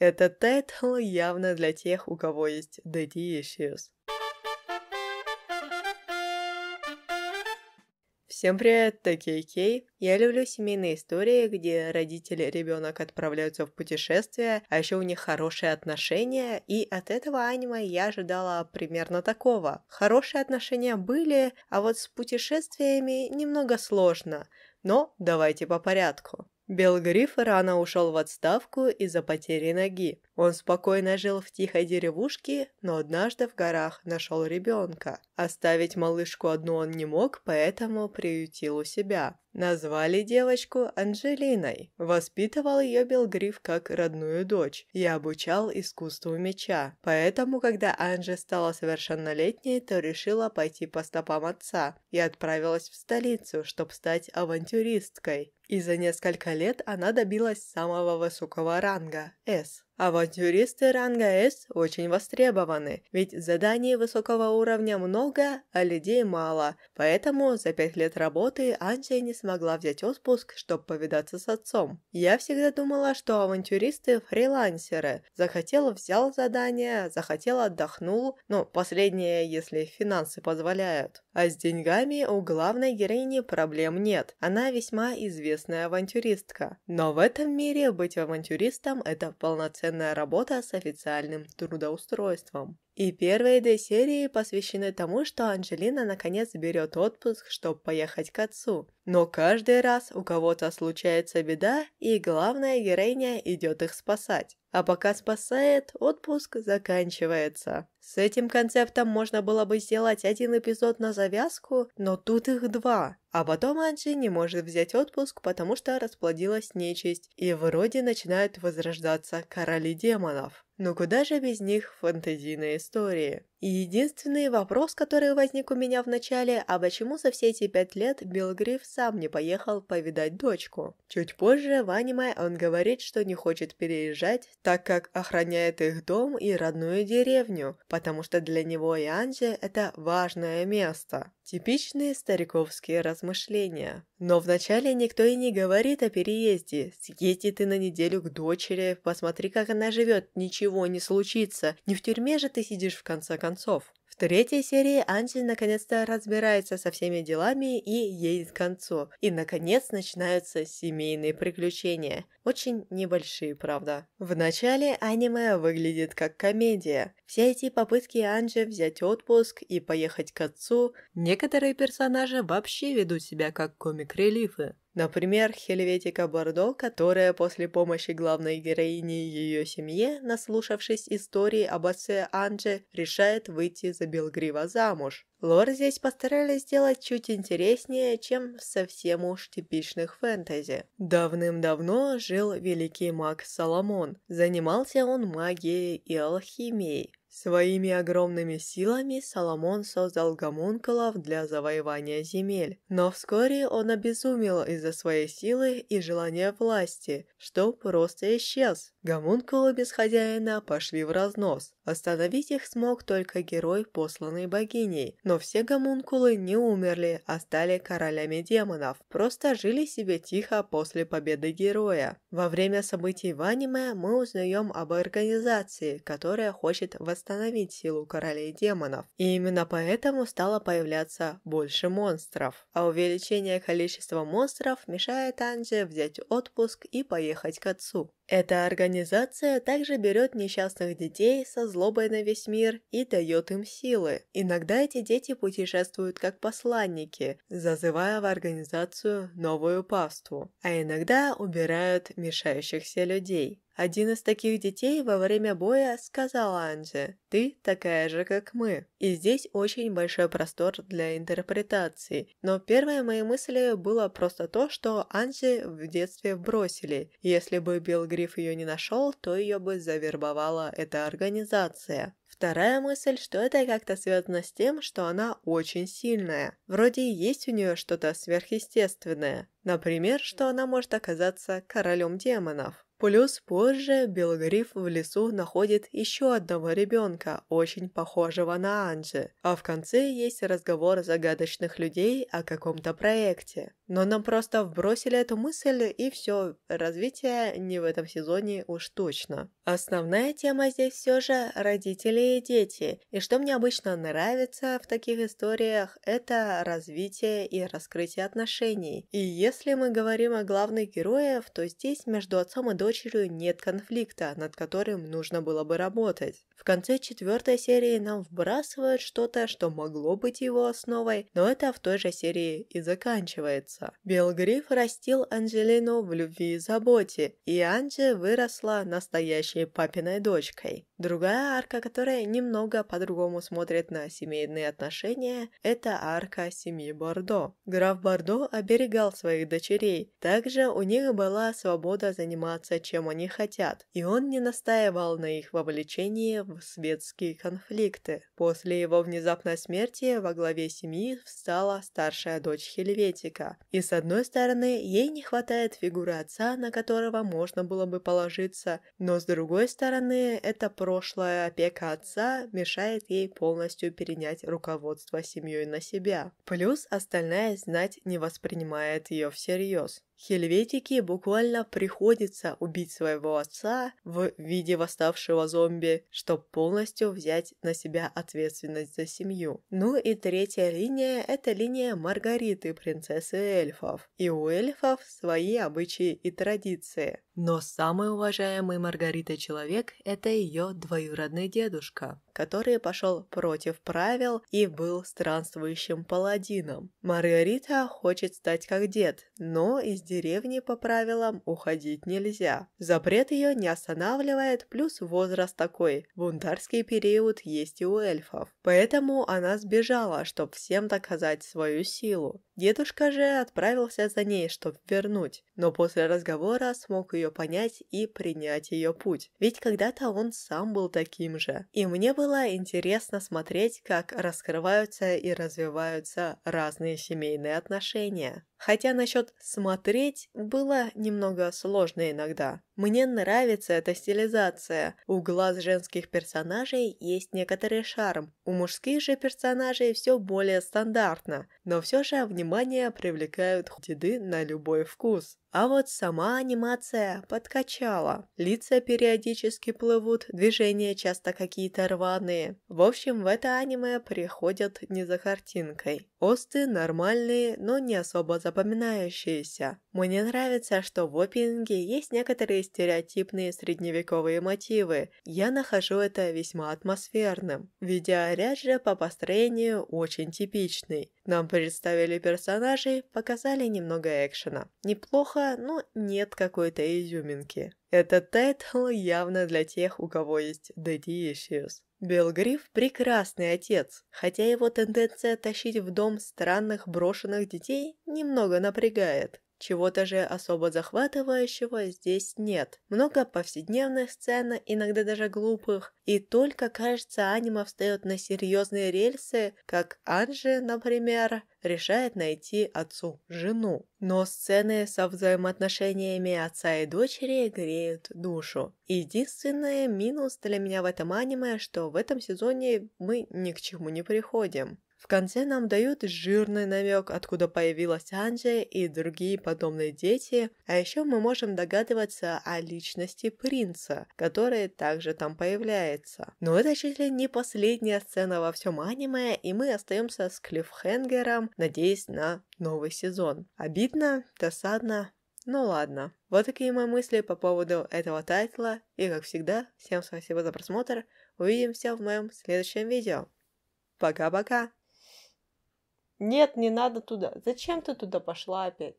Этот тайтл явно для тех, у кого есть daddy issues. Всем привет, такие Кей. Я люблю семейные истории, где родители и ребенок отправляются в путешествие, а еще у них хорошие отношения, и от этого аниме я ожидала примерно такого. Хорошие отношения были, а вот с путешествиями немного сложно. Но давайте по порядку. Белгриф рано ушел в отставку из-за потери ноги. Он спокойно жил в тихой деревушке, но однажды в горах нашел ребенка. Оставить малышку одну он не мог, поэтому приютил у себя. Назвали девочку Анжелиной. Воспитывал ее Белгриф как родную дочь и обучал искусству меча. Поэтому, когда Анже стала совершеннолетней, то решила пойти по стопам отца и отправилась в столицу, чтобы стать авантюристкой и за несколько лет она добилась самого высокого ранга – С. Авантюристы ранга С очень востребованы, ведь заданий высокого уровня много, а людей мало, поэтому за пять лет работы Анджей не смогла взять отпуск, чтобы повидаться с отцом. Я всегда думала, что авантюристы – фрилансеры. Захотел – взял задание, захотел – отдохнул, но ну, последнее, если финансы позволяют. А с деньгами у главной героини проблем нет, она весьма известная авантюристка. Но в этом мире быть авантюристом – это полноценный полноценная работа с официальным трудоустройством. И первые две серии посвящены тому, что Анжелина наконец берет отпуск, чтобы поехать к отцу. Но каждый раз у кого-то случается беда, и главная героиня идет их спасать. А пока спасает, отпуск заканчивается. С этим концептом можно было бы сделать один эпизод на завязку, но тут их два. А потом Анджи не может взять отпуск, потому что расплодилась нечисть, и вроде начинают возрождаться короли демонов. Но куда же без них фантазийные истории? И единственный вопрос, который возник у меня вначале, а почему за все эти пять лет Билл сам не поехал повидать дочку? Чуть позже в аниме он говорит, что не хочет переезжать, так как охраняет их дом и родную деревню, потому что для него и Анджи это важное место. Типичные стариковские размышления. Но вначале никто и не говорит о переезде. Съезди ты на неделю к дочери, посмотри, как она живет, ничего не случится. Не в тюрьме же ты сидишь в конце концов концов. В третьей серии Анджель наконец-то разбирается со всеми делами и едет к концу. И, наконец, начинаются семейные приключения. Очень небольшие, правда. В начале аниме выглядит как комедия. Все эти попытки Анджи взять отпуск и поехать к отцу, некоторые персонажи вообще ведут себя как комик-релифы. Например, Хельветика Бордо, которая после помощи главной героини и ее семье, наслушавшись истории об отце Анже, решает выйти за Белгрива замуж. Лор здесь постарались сделать чуть интереснее, чем в совсем уж типичных фэнтези. Давным-давно жил великий маг Соломон. Занимался он магией и алхимией. Своими огромными силами Соломон создал гомункулов для завоевания земель, но вскоре он обезумел из-за своей силы и желания власти, что просто исчез. Гомункулы без хозяина пошли в разнос, Остановить их смог только герой, посланный богиней. Но все гомункулы не умерли, а стали королями демонов. Просто жили себе тихо после победы героя. Во время событий в аниме мы узнаем об организации, которая хочет восстановить силу королей демонов. И именно поэтому стало появляться больше монстров. А увеличение количества монстров мешает Анже взять отпуск и поехать к отцу. Эта организация также берет несчастных детей со злобой на весь мир и дает им силы. Иногда эти дети путешествуют как посланники, зазывая в организацию новую паству, а иногда убирают мешающихся людей. Один из таких детей во время боя сказал Анже, «Ты такая же, как мы». И здесь очень большой простор для интерпретации. Но первой моей мыслью было просто то, что Анже в детстве бросили. Если бы Билл Гриф ее не нашел, то ее бы завербовала эта организация. Вторая мысль, что это как-то связано с тем, что она очень сильная. Вроде есть у нее что-то сверхъестественное. Например, что она может оказаться королем демонов. Плюс позже Белгриф в лесу находит еще одного ребенка, очень похожего на Анджи. А в конце есть разговор загадочных людей о каком-то проекте. Но нам просто вбросили эту мысль и все, развитие не в этом сезоне уж точно. Основная тема здесь все же родители и дети, и что мне обычно нравится в таких историях, это развитие и раскрытие отношений. И если мы говорим о главных героях, то здесь между отцом и дочерью нет конфликта, над которым нужно было бы работать. В конце четвертой серии нам вбрасывают что-то, что могло быть его основой, но это в той же серии и заканчивается. Белгриф растил Анжелину в любви и заботе, и Анже выросла настоящей папиной дочкой. Другая арка, которая немного по-другому смотрит на семейные отношения, это арка семьи Бордо. Граф Бордо оберегал своих дочерей. Также у них была свобода заниматься, чем они хотят, и он не настаивал на их вовлечении в светские конфликты. После его внезапной смерти во главе семьи встала старшая дочь Хельветика. И с одной стороны, ей не хватает фигуры отца, на которого можно было бы положиться, но с другой стороны, это просто прошлая опека отца мешает ей полностью перенять руководство семьей на себя. Плюс остальная знать не воспринимает ее всерьез. Хельветике буквально приходится убить своего отца в виде восставшего зомби, чтобы полностью взять на себя ответственность за семью. Ну и третья линия – это линия Маргариты, принцессы эльфов. И у эльфов свои обычаи и традиции. Но самый уважаемый Маргарита человек – это ее двоюродный дедушка который пошел против правил и был странствующим паладином. Маргарита хочет стать как дед, но из деревни по правилам уходить нельзя. Запрет ее не останавливает, плюс возраст такой. Бунтарский период есть и у эльфов. Поэтому она сбежала, чтобы всем доказать свою силу. Дедушка же отправился за ней, чтобы вернуть, но после разговора смог ее понять и принять ее путь, ведь когда-то он сам был таким же. И мне было интересно смотреть, как раскрываются и развиваются разные семейные отношения. Хотя насчет «смотреть» было немного сложно иногда. Мне нравится эта стилизация. У глаз женских персонажей есть некоторый шарм. У мужских же персонажей все более стандартно. Но все же внимание привлекают деды на любой вкус. А вот сама анимация подкачала. Лица периодически плывут, движения часто какие-то рваные. В общем, в это аниме приходят не за картинкой. Осты нормальные, но не особо запоминающиеся. Мне нравится, что в опинге есть некоторые стереотипные средневековые мотивы. Я нахожу это весьма атмосферным. Видеоряд же по построению очень типичный. Нам представили персонажей, показали немного экшена. Неплохо, но нет какой-то изюминки. Этот тайтл явно для тех, у кого есть daddy issues. Белл Гриф – прекрасный отец, хотя его тенденция тащить в дом странных брошенных детей немного напрягает. Чего-то же особо захватывающего здесь нет. Много повседневных сцен, иногда даже глупых, и только, кажется, аниме встает на серьезные рельсы, как Анжи, например, решает найти отцу жену. Но сцены со взаимоотношениями отца и дочери греют душу. Единственный минус для меня в этом аниме, что в этом сезоне мы ни к чему не приходим. В конце нам дают жирный намек, откуда появилась Анджи и другие подобные дети, а еще мы можем догадываться о личности принца, который также там появляется. Но это чуть ли не последняя сцена во всем аниме, и мы остаемся с клиффхенгером, надеясь на новый сезон. Обидно, досадно, ну ладно. Вот такие мои мысли по поводу этого тайтла. И как всегда, всем спасибо за просмотр. Увидимся в моем следующем видео. Пока-пока! Нет, не надо туда. Зачем ты туда пошла опять?